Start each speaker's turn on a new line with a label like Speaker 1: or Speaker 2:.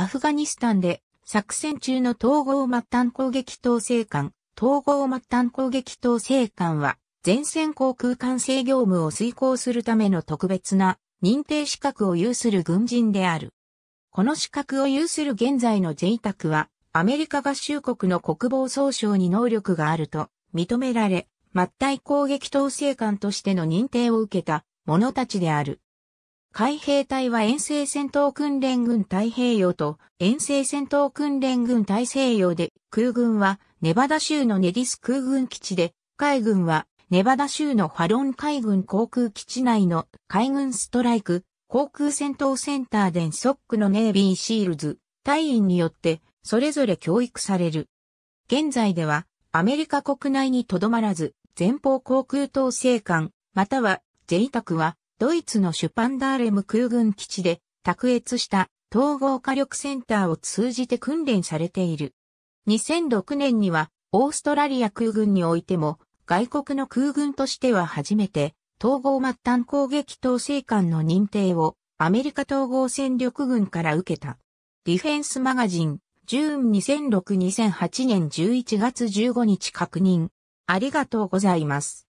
Speaker 1: アフガニスタンで作戦中の統合末端攻撃統制官、統合末端攻撃統制官は前線航空管制業務を遂行するための特別な認定資格を有する軍人である。この資格を有する現在の JTAC はアメリカ合衆国の国防総省に能力があると認められ、末端攻撃統制官としての認定を受けた者たちである。海兵隊は遠征戦闘訓練軍太平洋と遠征戦闘訓練軍大西洋で、空軍はネバダ州のネディス空軍基地で、海軍はネバダ州のファロン海軍航空基地内の海軍ストライク航空戦闘センターでソックのネイビーシールズ隊員によってそれぞれ教育される。現在ではアメリカ国内にとどまらず前方航空統制官または贅沢はドイツのシュパンダーレム空軍基地で卓越した統合火力センターを通じて訓練されている。2006年にはオーストラリア空軍においても外国の空軍としては初めて統合末端攻撃統制官の認定をアメリカ統合戦力軍から受けた。ディフェンスマガジン、ジューン2006-2008年11月15日確認。ありがとうございます。